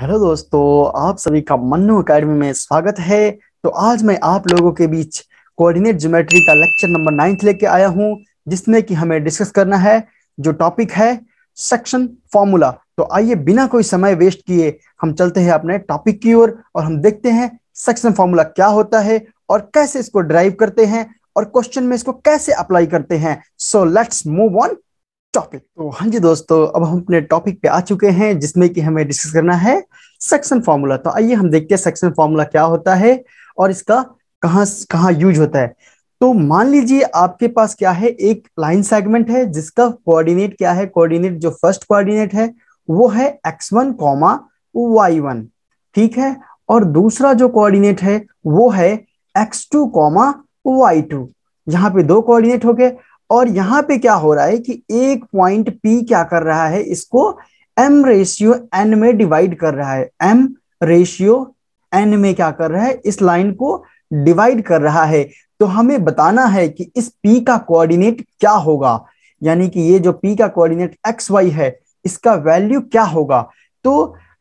hello दोस्तों आप सभी का मन्नू एकेडमी में स्वागत है तो आज मैं आप लोगों के बीच कोऑर्डिनेट ज्योमेट्री का लेक्चर नंबर नाइन्थ लेके आया हूं जिसमें कि हमें डिस्कस करना है जो टॉपिक है सेक्शन फॉर्मूला तो आइए बिना कोई समय वेस्ट किए हम चलते हैं अपने टॉपिक की ओर और, और हम देखते हैं सेक्शन फॉर्मूला क्या होता है और कैसे इसको ड्राइव करते हैं और क्वेश्चन में इसको कैसे अप्लाई करते हैं so let's move on topic तो हाँ जी दोस्तों अब हम अपने टॉपिक पे आ चुके हैं जिसमें कि हमें डिस्कस करना है सेक्शन फार्मूला तो आइए हम देखते हैं सेक्शन फार्मूला क्या होता है और इसका कहाँ कहाँ यूज होता है तो मान लीजिए आपके पास क्या है एक लाइन सेगमेंट है जिसका कोऑर्डिनेट क्या है कोऑर्डिनेट जो फर्स्ट कोऑर्डिनेट है वो है x one comma Y one ठीक है और दूसरा जो कोऑर्डिनेट है वो है x two comma y two यहाँ पे दो कोऑर्डिनेट हो गए और यहां पे क्या हो रहा है कि एक पॉइंट पी क्या कर रहा है इसको एम रेशियो एन में डिवाइड कर रहा है एम रेशियो एन में क्या कर रहा है इस लाइन को डिवाइड कर रहा है तो हमें बताना है कि इस पी का कोऑर्डिनेट क्या होगा यानी कि ये जो पी का कोऑर्डिनेट एक्स वाई है इसका वैल्यू क्या होगा तो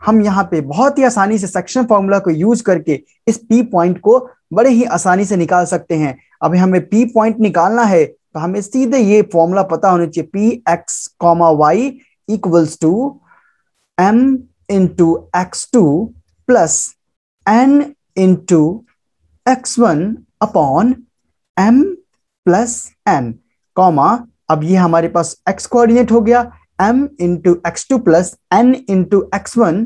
हम यहाँ पे बहुत ही आसानी से सेक्शन फॉर्मूला को यूज करके इस पी पॉइंट को बड़े ही आसानी से निकाल सकते हैं अभी हमें पी पॉइंट निकालना है तो हमें सीधे ये फॉर्मूला पता होना चाहिए P x comma y equals to m into x two plus N into x one upon M plus N comma अब ये हमारे पास एक्स कोऑर्डिनेट हो गया m into x two plus N into x one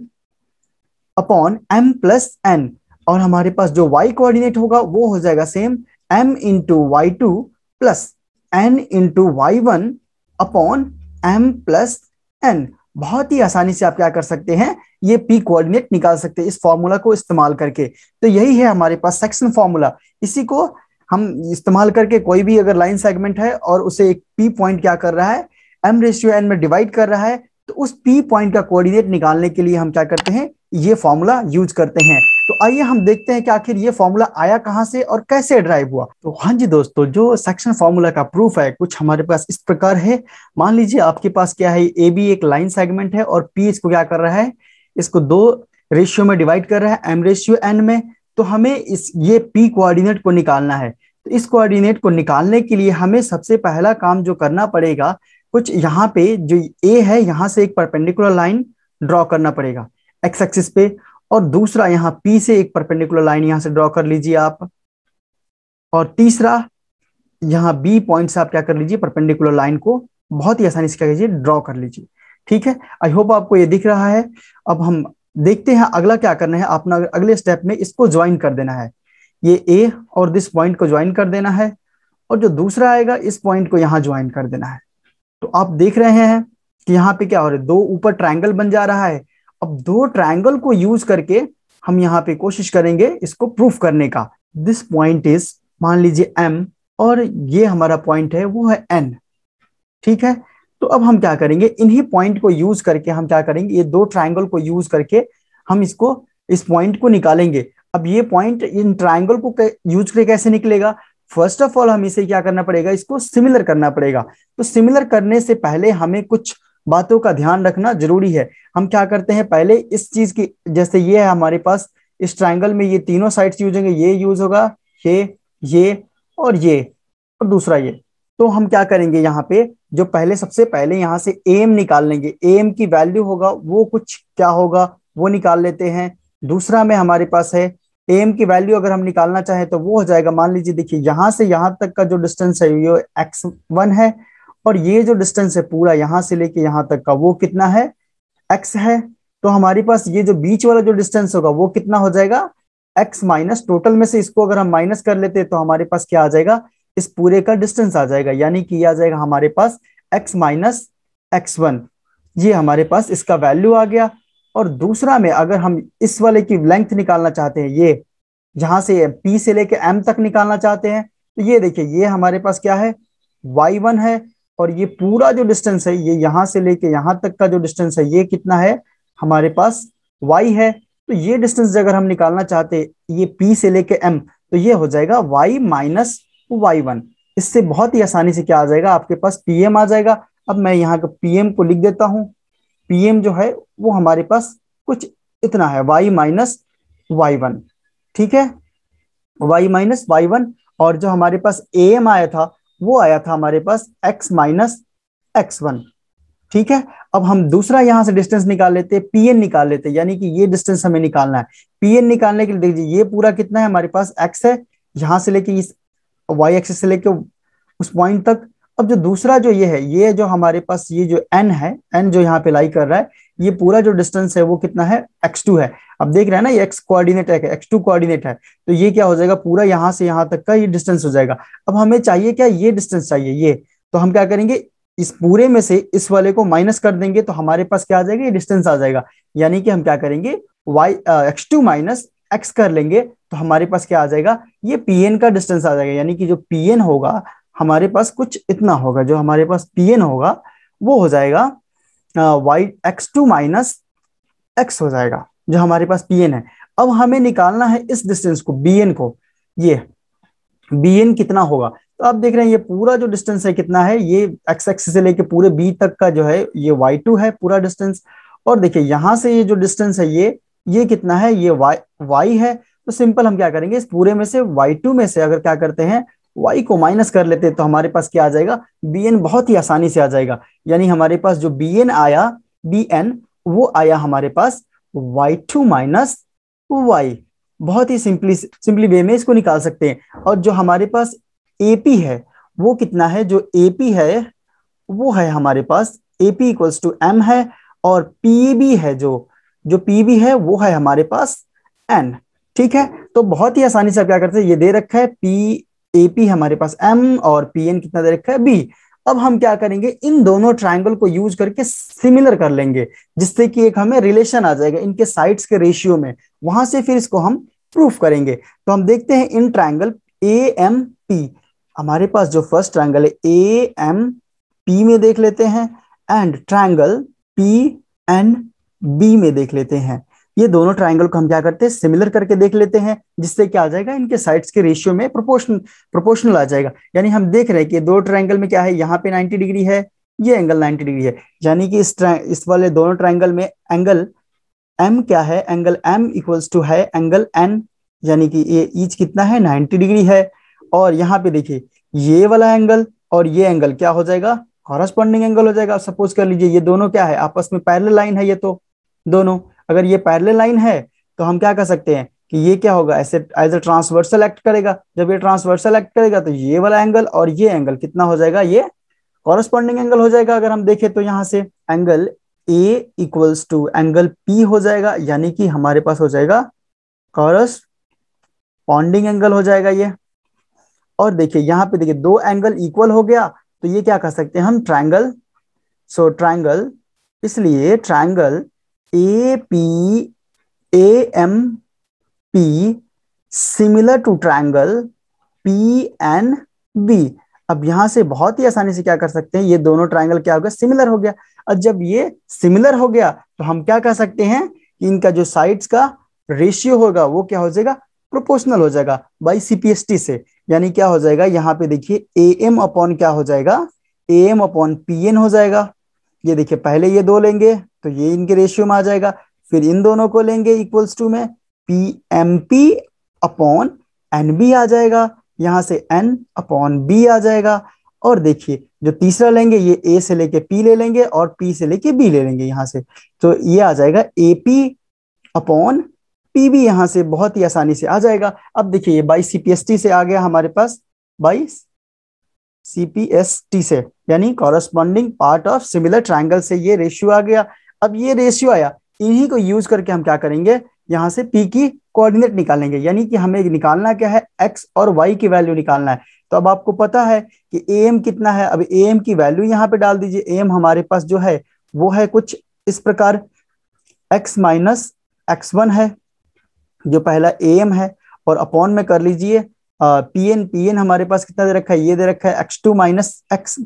upon M plus N और हमारे पास जो वाई कोऑर्डिनेट होगा वो हो जाएगा same m into Y two plus N into Y one upon M plus n बहुत ही आसानी से आप क्या कर सकते हैं ये पी कोऑर्डिनेट निकाल सकते हैं इस फॉर्मूला को इस्तेमाल करके तो यही है हमारे पास सेक्शन फॉर्मूला इसी को हम इस्तेमाल करके कोई भी अगर लाइन सेगमेंट है और उसे एक पी पॉइंट क्या कर रहा है एम रेशियो एन में डिवाइड कर रहा है तो उस पी पॉइंट का कोऑर्डिनेट निकालने के लिए हम क्या करते हैं ये फॉर्मूला यूज करते हैं तो आइए हम देखते हैं कि आखिर ये फॉर्मूला आया कहाँ से और कैसे ड्राइव हुआ तो हाँ जी दोस्तों जो सेक्शन फॉर्मूला का प्रूफ है कुछ हमारे पास इस प्रकार है मान लीजिए आपके पास क्या है ए बी एक लाइन सेगमेंट है और पी इसको क्या कर रहा है इसको दो रेशियो में डिवाइड कर रहा है एम रेशियो एन में तो हमें इस ये पी कोऑर्डिनेट को निकालना है तो इस कोऑर्डिनेट को निकालने के लिए हमें सबसे पहला काम जो करना पड़ेगा कुछ यहाँ पे जो ए है यहाँ से एक परपेंडिकुलर लाइन ड्रॉ करना पड़ेगा एक्स एक्सिस पे और दूसरा यहाँ पी से एक परपेंडिकुलर लाइन यहाँ से ड्रॉ कर लीजिए आप और तीसरा यहाँ बी पॉइंट से आप क्या कर लीजिए परपेंडिकुलर लाइन को बहुत ही आसानी से क्या कीजिए ड्रॉ कर लीजिए ठीक है आई होप आपको ये दिख रहा है अब हम देखते हैं अगला क्या करना है अपना अगले स्टेप में इसको ज्वाइन कर देना है ये ए और दिस पॉइंट को ज्वाइन कर देना है और जो दूसरा आएगा इस पॉइंट को यहां ज्वाइन कर देना है तो आप देख रहे हैं कि यहाँ पे क्या हो रहा है दो ऊपर ट्राइंगल बन जा रहा है अब दो ट्राइंगल को यूज करके हम यहाँ पे कोशिश करेंगे इसको प्रूफ करने का दिस पॉइंट इज मान लीजिए एम और ये हमारा पॉइंट है वो है एन ठीक है तो अब हम क्या करेंगे इन्हीं पॉइंट को यूज करके हम क्या करेंगे ये दो ट्राइंगल को यूज करके हम इसको इस पॉइंट को निकालेंगे अब ये पॉइंट इन ट्राइंगल को यूज करके कैसे निकलेगा फर्स्ट ऑफ ऑल हम इसे क्या करना पड़ेगा इसको सिमिलर करना पड़ेगा तो सिमिलर करने से पहले हमें कुछ बातों का ध्यान रखना जरूरी है हम क्या करते हैं पहले इस चीज की जैसे ये है हमारे पास इस ट्राइंगल में ये तीनों साइड्स यूज होंगे ये यूज होगा ये ये और ये और दूसरा ये तो हम क्या करेंगे यहाँ पे जो पहले सबसे पहले यहाँ से एम निकाल लेंगे एम की वैल्यू होगा वो कुछ क्या होगा वो निकाल लेते हैं दूसरा में हमारे पास है एम की वैल्यू अगर हम निकालना चाहें तो वो हो जाएगा मान लीजिए देखिए यहां से यहां तक का जो डिस्टेंस है ये एक्स वन है और ये जो डिस्टेंस है पूरा यहां से लेके यहां तक का वो कितना है एक्स है तो हमारे पास ये जो बीच वाला जो डिस्टेंस होगा वो कितना हो जाएगा एक्स माइनस टोटल में से इसको अगर हम माइनस कर लेते तो हमारे पास क्या आ जाएगा इस पूरे का डिस्टेंस आ जाएगा यानी कि आ जाएगा हमारे पास एक्स माइनस एक्स वन ये हमारे पास इसका वैल्यू आ गया और दूसरा में अगर हम इस वाले की लेंथ निकालना चाहते हैं ये जहां से पी से लेके एम तक निकालना चाहते हैं तो ये देखिए ये हमारे पास क्या है वाई वन है और ये पूरा जो डिस्टेंस है ये यहां से लेके यहां तक का जो डिस्टेंस है ये कितना है हमारे पास वाई है तो ये डिस्टेंस अगर हम निकालना चाहते ये पी से लेके एम तो ये हो जाएगा वाई माइनस वाई वन इससे बहुत ही आसानी से क्या आ जाएगा आपके पास पीएम आ जाएगा अब मैं यहाँ का पीएम को लिख देता हूं पीएम जो है वो हमारे पास कुछ इतना है वाई माइनस वाई वन ठीक है वाई माइनस वाई वन और जो हमारे पास एम आया था वो आया था हमारे पास x माइनस एक्स वन ठीक है अब हम दूसरा यहां से डिस्टेंस निकाल लेते हैं पीएन निकाल लेते हैं यानी कि ये डिस्टेंस हमें निकालना है पीएन निकालने के लिए देखिए ये पूरा कितना है हमारे पास एक्स है यहां से लेके इस वाई एक्सिस से लेके उस पॉइंट तक अब जो दूसरा जो ये है ये जो हमारे पास ये जो एन है एन जो यहाँ पे लाई कर रहा है ये पूरा जो डिस्टेंस है वो कितना है एक्स टू है अब देख रहे हैं ना ये एक्स कोऑर्डिनेट है एक्स टू कोऑर्डिनेट है तो ये क्या हो जाएगा पूरा यहाँ से यहाँ तक का ये डिस्टेंस हो जाएगा अब हमें चाहिए क्या ये डिस्टेंस चाहिए ये तो हम क्या करेंगे इस पूरे में से इस वाले को माइनस कर देंगे तो हमारे पास क्या आ जाएगा ये डिस्टेंस आ जाएगा यानी कि हम क्या करेंगे y x two minus x कर लेंगे तो हमारे पास क्या आ जाएगा ये पी का डिस्टेंस आ जाएगा यानी कि जो पी होगा हमारे पास कुछ इतना होगा जो हमारे पास पी होगा वो हो जाएगा y x two minus x हो जाएगा जो हमारे पास पी है अब हमें निकालना है इस डिस्टेंस को बी को ये बी कितना होगा तो आप देख रहे हैं ये पूरा जो डिस्टेंस है कितना है ये एक्स एक्स से लेके पूरे बी तक का जो है ये वाई टू है पूरा डिस्टेंस और देखिए यहां से ये जो डिस्टेंस है ये ये कितना है ये वाई वाई है तो सिंपल हम क्या करेंगे इस पूरे में से वाई टू में से अगर क्या करते हैं वाई को माइनस कर लेते तो हमारे पास क्या आ जाएगा बी एन बहुत ही आसानी से आ जाएगा यानी हमारे पास जो बी एन आया बी एन वो आया हमारे पास वाई टू माइनस वाई बहुत ही सिंपली सिंपली वे में इसको निकाल सकते हैं और जो हमारे पास एपी है वो कितना है जो एपी है वो है हमारे पास एपी इक्वल्स टू एम है और पीबी है जो जो पीबी है वो है हमारे पास एन ठीक है तो बहुत ही आसानी से आप क्या करते हैं ये दे रखा है पी एपी हमारे पास एम और पी एन कितना दे रखा है बी अब हम क्या करेंगे इन दोनों ट्राइंगल को यूज करके सिमिलर कर लेंगे जिससे कि एक हमें रिलेशन आ जाएगा इनके साइड्स के रेशियो में वहां से फिर इसको हम प्रूफ करेंगे तो हम देखते हैं in triangle A M P हमारे पास जो फर्स्ट ट्राइंगल है ए एम पी में देख लेते हैं and triangle P and B में देख लेते हैं ये दोनों ट्राइंगल को हम क्या करते हैं सिमिलर करके देख लेते हैं जिससे क्या आ जाएगा इनके साइड्स के रेशियो में प्रोपोर्शन प्रोपोर्शनल आ जाएगा यानी हम देख रहे हैं कि दो ट्राइंगल में क्या है यहाँ पे 90 डिग्री है ये एंगल 90 डिग्री है यानी कि इस इस वाले दोनों ट्राइंगल में एंगल एम क्या है एंगल एम इक्वल्स टू है एंगल एन यानी कि ये ईच कितना है नाइन्टी डिग्री है और यहाँ पे देखिए ये वाला एंगल और ये एंगल क्या हो जाएगा कॉरस्पॉन्डिंग एंगल हो जाएगा सपोज कर लीजिए ये दोनों क्या है आपस में पैरेलल लाइन है ये तो दोनों अगर ये पैरल लाइन है तो हम क्या कर सकते हैं कि ये क्या होगा ऐसे एज ए ट्रांसवर्सल एक्ट करेगा जब ये ट्रांसवर्सल एक्ट करेगा तो ये वाला एंगल और ये एंगल कितना हो जाएगा ये कॉरस्पॉन्डिंग एंगल हो जाएगा अगर हम देखें तो यहां से angle A equals to angle P हो जाएगा यानी कि हमारे पास हो जाएगा कॉरस्पॉन्डिंग एंगल हो जाएगा ये और देखिए यहां पे देखिए दो एंगल इक्वल हो गया तो ये क्या कर सकते हैं हम ट्राइंगल सो so, ट्रायंगल इसलिए triangle A P A M P similar to triangle P N B अब यहां से बहुत ही आसानी से क्या कर सकते हैं ये दोनों ट्राइंगल क्या हो गया सिमिलर हो गया और जब ये सिमिलर हो गया तो हम क्या कह सकते हैं कि इनका जो साइड्स का रेशियो होगा वो क्या हो जाएगा प्रोपोर्शनल हो जाएगा बाई सीपीएसटी से यानी क्या हो जाएगा यहाँ पे देखिए ए एम अपॉन क्या हो जाएगा A M upon P N हो जाएगा ये देखिए पहले ये दो लेंगे तो ये इनके रेशियो में आ जाएगा फिर इन दोनों को लेंगे इक्वल्स टू में P M P upon N B आ जाएगा यहां से एन अपॉन बी आ जाएगा और देखिए जो तीसरा लेंगे ये ए से लेके पी ले लेंगे और पी से लेके बी ले लेंगे यहां से तो ये आ जाएगा ए पी अपॉन पी भी यहां से बहुत ही आसानी से आ जाएगा अब देखिए ये बाई सीपीएसटी से आ गया हमारे पास बाई सीपीएसटी से यानी corresponding part of similar triangle से ये रेशियो आ गया अब ये रेशियो आया इन्हीं को यूज करके हम क्या करेंगे यहाँ से पी की कोऑर्डिनेट निकालेंगे यानी कि हमें निकालना क्या है एक्स और वाई की वैल्यू निकालना है तो अब आपको पता है कि ए एम कितना है अब ए एम की वैल्यू यहाँ पे डाल दीजिए ए एम हमारे पास जो है वो है कुछ इस प्रकार एक्स माइनस एक्स वन है जो पहला ए एम है और अपॉन में कर लीजिए पी एन पी एन हमारे पास कितना दे रखा है ये दे रखा है x two minus x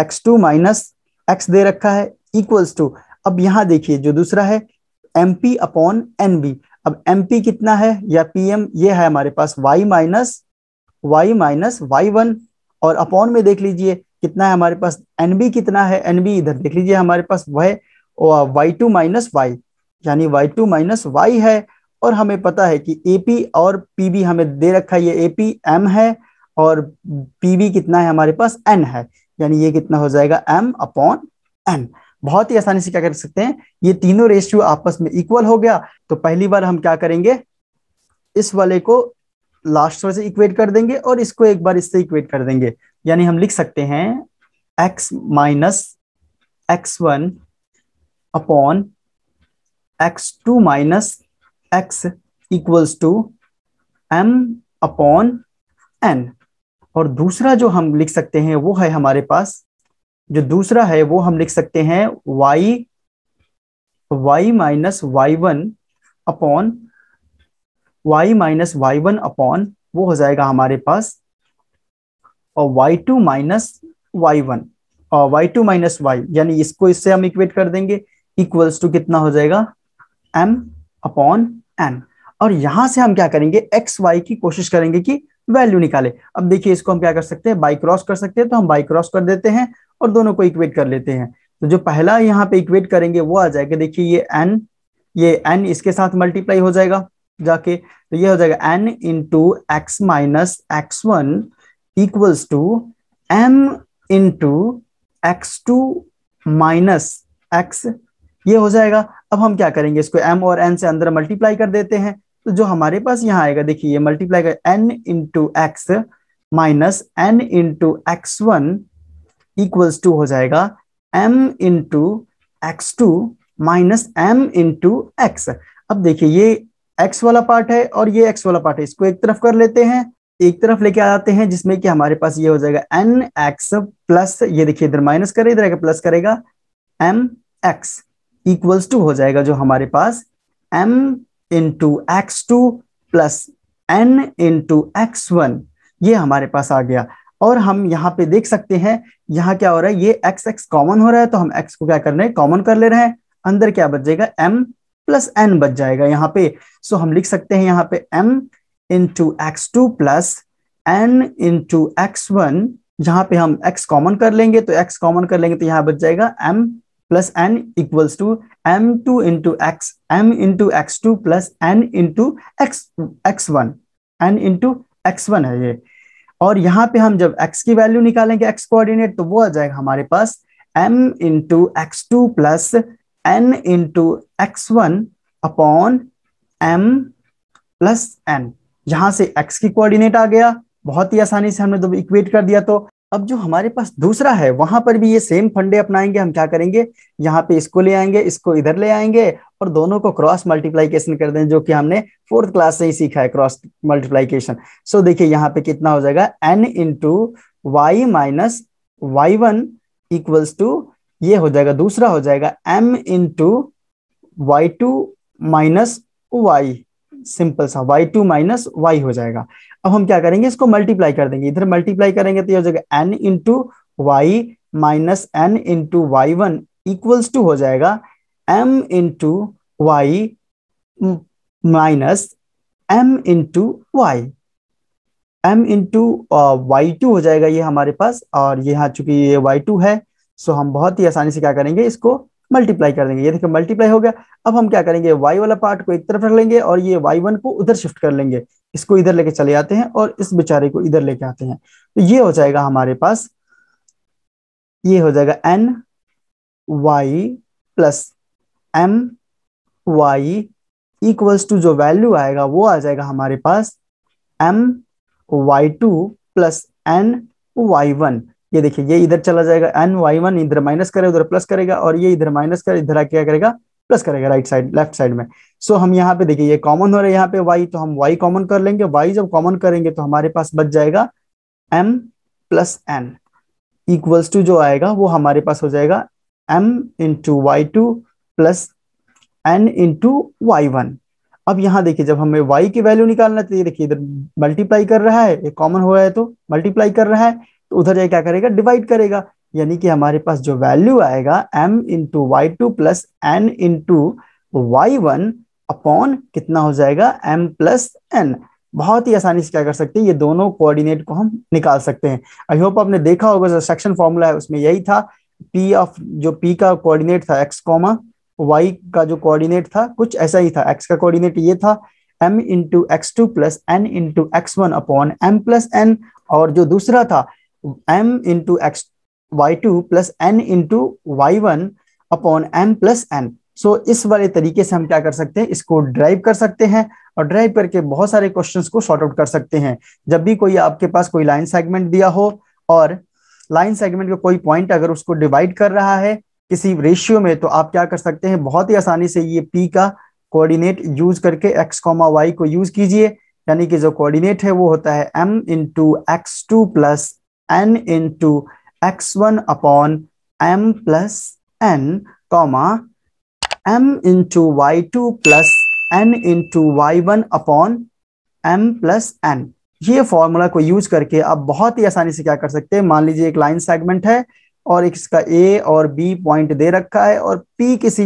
x two minus x दे रखा है इक्वल्स टू अब यहां देखिए जो दूसरा है M P upon N B अब एम पी कितना है या पी एम ये है हमारे पास y minus y minus y one और अपॉन में देख लीजिए कितना है हमारे पास एन बी कितना है एन बी इधर देख लीजिए हमारे पास वह वाई टू माइनस वाई यानी वाई टू माइनस वाई है और हमें पता है कि ए पी और पी बी हमें दे रखा है ये ए पी एम है और पी बी कितना है हमारे पास एन है यानी ये कितना हो जाएगा एम अपॉन एन बहुत ही आसानी से क्या कर सकते हैं ये तीनों रेशियो आपस में इक्वल हो गया तो पहली बार हम क्या करेंगे इस वाले को लास्ट से इक्वेट कर देंगे और इसको एक बार इससे इक्वेट कर देंगे यानी हम लिख सकते हैं x minus x one upon x two minus x equals to M upon n और दूसरा जो हम लिख सकते हैं वो है हमारे पास जो दूसरा है वो हम लिख सकते हैं y y minus y one upon y minus y one upon वो हो जाएगा हमारे पास और y two minus y one और वाई टू माइनस वाई यानी इसको इससे हम इक्वेट कर देंगे इक्वल्स टू कितना हो जाएगा m अपॉन एन और यहां से हम क्या करेंगे एक्स वाई की कोशिश करेंगे कि वैल्यू निकाले अब देखिए इसको हम क्या कर सकते हैं बाई क्रॉस कर सकते हैं तो हम बाई क्रॉस कर देते हैं और दोनों को इक्वेट कर लेते हैं तो जो पहला यहाँ पे इक्वेट करेंगे वो आ जाएगा देखिए ये एन ये एन इसके साथ मल्टीप्लाई हो जाएगा जाके तो ये हो जाएगा n into x minus x one equals to m into x two minus x ये हो जाएगा अब हम क्या करेंगे इसको एम और एन से अंदर मल्टीप्लाई कर देते हैं तो जो हमारे पास यहाँ आएगा देखिए ये मल्टीप्लाई का n into x minus n into x one equals to हो जाएगा M into x two minus m into x अब देखिए ये एक्स वाला पार्ट है और ये एक्स वाला पार्ट है इसको एक तरफ कर लेते हैं एक तरफ लेके आ जाते हैं जिसमें कि हमारे पास ये हो जाएगा एन एक्स प्लस ये देखिए इधर माइनस करे इधर आएगा प्लस करेगा एम एक्स इक्वल्स टू हो जाएगा जो हमारे पास m into x two plus N into x one ये हमारे पास आ गया और हम यहाँ पे देख सकते हैं यहाँ क्या हो रहा है ये एक्स एक्स कॉमन हो रहा है तो हम एक्स को क्या कर रहे हैं कॉमन कर ले रहे हैं अंदर क्या बच जाएगा एम प्लस एन बच जाएगा यहाँ पे सो हम लिख सकते हैं यहाँ पे m into x two plus N into x one जहां पे हम x कॉमन कर लेंगे तो x कॉमन कर लेंगे तो यहाँ बच जाएगा m plus N equals to m two into x m into x two plus N into x x one n into x one है ये और यहाँ पे हम जब x की वैल्यू निकालेंगे x कोऑर्डिनेट तो वो आ जाएगा हमारे पास m into x two plus N into x one upon M plus n यहां से x की कोऑर्डिनेट आ गया बहुत ही आसानी से हमने जब इक्वेट कर दिया तो अब जो हमारे पास दूसरा है वहां पर भी ये सेम फंडे अपनाएंगे हम क्या करेंगे यहाँ पे इसको ले आएंगे इसको इधर ले आएंगे और दोनों को क्रॉस मल्टीप्लाइकेशन कर दें जो कि हमने फोर्थ क्लास से ही सीखा है क्रॉस मल्टीप्लाइकेशन सो देखिए यहाँ पे कितना हो जाएगा n into y minus y one equals to ये हो जाएगा दूसरा हो जाएगा M into Y two minus y simple सा वाई टू माइनस वाई हो जाएगा अब हम क्या करेंगे इसको मल्टीप्लाई कर देंगे इधर मल्टीप्लाई करेंगे तो यह हो जाएगा n into y minus n into Y one equals to हो जाएगा M into y minus m into y m into Y two हो जाएगा ये हमारे पास और यहाँ चूंकि ये वाई टू है सो हम बहुत ही आसानी से क्या करेंगे इसको मल्टीप्लाई कर देंगे ये देखिए मल्टीप्लाई हो गया अब हम क्या करेंगे वाई वाला पार्ट को एक तरफ रख लेंगे और ये वाई वन को उधर शिफ्ट कर लेंगे इसको इधर लेके चले आते हैं और इस बेचारे को इधर लेके आते हैं तो ये हो जाएगा हमारे पास ये हो जाएगा n y plus m y equals to जो वैल्यू आएगा वो आ जाएगा हमारे पास m y two plus n y one ये देखिए ये इधर चला जाएगा एन वाई वन इधर माइनस करे उधर प्लस करेगा और ये इधर माइनस करे इधर क्या करेगा प्लस करेगा राइट साइड लेफ्ट साइड में सो so, हम यहाँ पे देखिए ये कॉमन हो रहा है यहाँ पे वाई तो हम वाई कॉमन कर लेंगे वाई जब कॉमन करेंगे तो हमारे पास बच जाएगा M plus N equals to जो आएगा वो हमारे पास हो जाएगा M into Y two plus N into Y one अब यहाँ देखिए जब हमें वाई की वैल्यू निकालना चाहिए तो देखिए इधर मल्टीप्लाई कर रहा है ये कॉमन हो रहा है तो मल्टीप्लाई कर रहा है तो उधर जाए क्या करेगा डिवाइड करेगा यानी कि हमारे पास जो वैल्यू आएगा m into Y two plus N into Y one upon कितना हो जाएगा m प्लस एन बहुत ही आसानी से क्या कर सकते हैं ये दोनों कोऑर्डिनेट को हम निकाल सकते हैं आई होप आपने देखा होगा जो सेक्शन फॉर्मूला है उसमें यही था p ऑफ जो p का कोऑर्डिनेट था x कॉमा y का जो कोऑर्डिनेट था कुछ ऐसा ही था x का कोऑर्डिनेट ये था m into x two plus N into x one upon M plus N और जो दूसरा था m into x y2 plus N into Y one upon M plus N so इस वाले तरीके से हम क्या कर सकते हैं इसको ड्राइव कर सकते हैं और ड्राइव करके बहुत सारे क्वेश्चंस को शॉर्ट आउट कर सकते हैं जब भी कोई आपके पास कोई लाइन सेगमेंट दिया हो और लाइन सेगमेंट का कोई पॉइंट अगर उसको डिवाइड कर रहा है किसी रेशियो में तो आप क्या कर सकते हैं बहुत ही आसानी से ये पी का कोऑर्डिनेट यूज करके एक्स कॉमा वाई को यूज कीजिए यानी कि जो कोऑर्डिनेट है वो होता है M into x two plus N into X one upon M plus N comma M into Y two plus N into Y one upon M plus N ये फॉर्मूला को यूज करके आप बहुत ही आसानी से क्या कर सकते हैं मान लीजिए एक लाइन सेगमेंट है और इसका ए और बी पॉइंट दे रखा है और पी किसी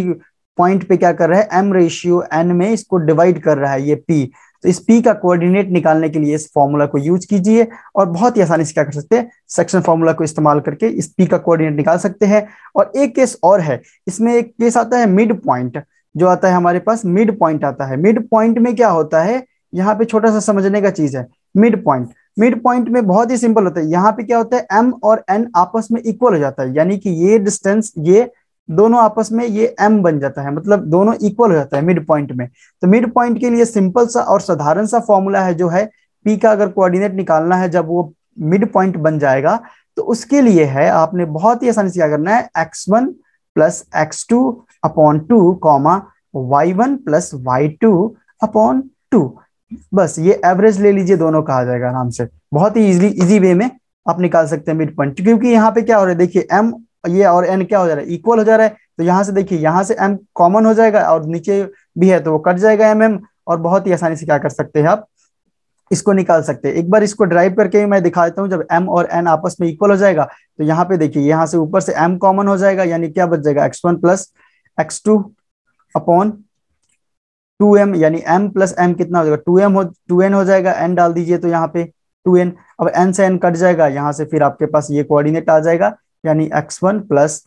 पॉइंट पे क्या कर रहा है एम रेशियो एन में इसको डिवाइड कर रहा है ये पी तो इस पी का कोऑर्डिनेट निकालने के लिए इस फॉर्मूला को यूज कीजिए और बहुत ही आसानी से क्या कर सकते हैं सेक्शन फॉर्मूला को इस्तेमाल करके इस पी का कोऑर्डिनेट निकाल सकते हैं और एक केस और है इसमें एक केस आता है मिड पॉइंट जो आता है हमारे पास मिड पॉइंट आता है मिड पॉइंट में क्या होता है यहाँ पे छोटा सा समझने का चीज है मिड पॉइंट मिड पॉइंट में बहुत ही सिंपल होता है यहाँ पे क्या होता है एम और एन आपस में इक्वल हो जाता है यानी कि ये डिस्टेंस ये दोनों आपस में ये m बन जाता है मतलब दोनों इक्वल हो जाता है मिड पॉइंट में तो मिड पॉइंट के लिए सिंपल सा और साधारण सा फॉर्मूला है जो है p का अगर कोऑर्डिनेट निकालना है जब वो मिड पॉइंट बन जाएगा तो उसके लिए है आपने बहुत ही आसानी से क्या करना है x one plus X two upon two comma Y one plus Y two upon two बस ये एवरेज ले लीजिए दोनों का आ जाएगा आराम से बहुत ही इजी इजी वे में आप निकाल सकते हैं मिड पॉइंट क्योंकि यहाँ पे क्या हो रहा है देखिए m ये और एन क्या हो जा रहा है इक्वल हो जा रहा है तो यहाँ से देखिए यहाँ से एम कॉमन हो जाएगा और नीचे भी है तो वो कट जाएगा एम mm एम और बहुत ही आसानी से क्या कर सकते हैं आप इसको निकाल सकते हैं एक बार इसको ड्राइव करके भी मैं दिखा देता हूँ जब एम और एन आपस में इक्वल हो जाएगा तो यहाँ पे देखिए यहाँ से ऊपर से एम कॉमन हो जाएगा यानी क्या बच जाएगा X one plus X two upon two M यानी एम प्लस एम कितना हो जाएगा टू एम हो टू एन हो जाएगा एन डाल दीजिए तो यहाँ पे टू एन अब एन से एन कट जाएगा यहाँ से फिर आपके पास ये कोऑर्डिनेट आ जाएगा यानी x1 one plus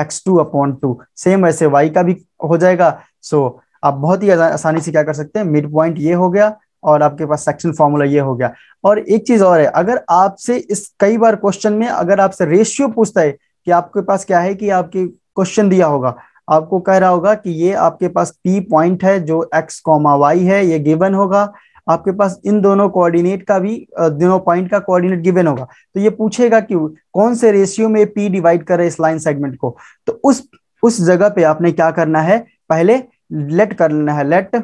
X two upon two same ऐसे y का भी हो जाएगा सो so, आप बहुत ही आसानी से क्या कर सकते हैं मिड पॉइंट ये हो गया और आपके पास सेक्शन फॉर्मूला ये हो गया और एक चीज और है अगर आपसे इस कई बार क्वेश्चन में अगर आपसे रेशियो पूछता है कि आपके पास क्या है कि आपके क्वेश्चन दिया होगा आपको कह रहा होगा कि ये आपके पास पी पॉइंट है जो एक्स कॉमा वाई है ये गिवन होगा आपके पास इन दोनों कोऑर्डिनेट का भी दोनों पॉइंट का कोऑर्डिनेट गिवन होगा तो ये पूछेगा कि कौन से रेशियो में पी डिवाइड करे इस लाइन सेगमेंट को तो उस उस जगह पे आपने क्या करना है पहले लेट कर लेना है let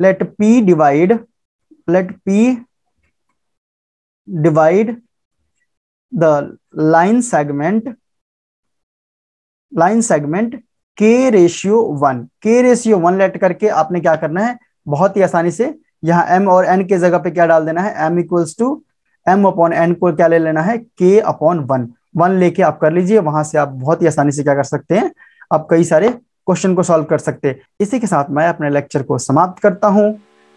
let P divide let P divide the line segment line segment के रेशियो वन के रेशियो वन लेट करके आपने क्या करना है बहुत ही आसानी से यहाँ एम और एन के जगह पे क्या डाल देना है M equals to M upon N को क्या ले लेना है के अपॉन वन वन लेके आप कर लीजिए वहां से आप बहुत ही आसानी से क्या कर सकते हैं आप कई सारे क्वेश्चन को सॉल्व कर सकते हैं इसी के साथ मैं अपने लेक्चर को समाप्त करता हूँ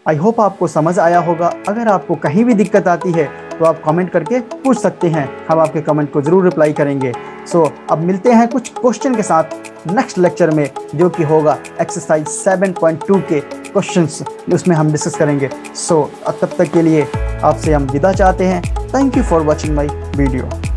आई होप आपको समझ आया होगा अगर आपको कहीं भी दिक्कत आती है तो आप कमेंट करके पूछ सकते हैं हम आपके कमेंट को ज़रूर रिप्लाई करेंगे सो so, अब मिलते हैं कुछ क्वेश्चन के साथ नेक्स्ट लेक्चर में जो कि होगा एक्सरसाइज 7.2 के क्वेश्चंस उसमें हम डिस्कस करेंगे सो so, तब तक के लिए आपसे हम विदा चाहते हैं thank you for watching my video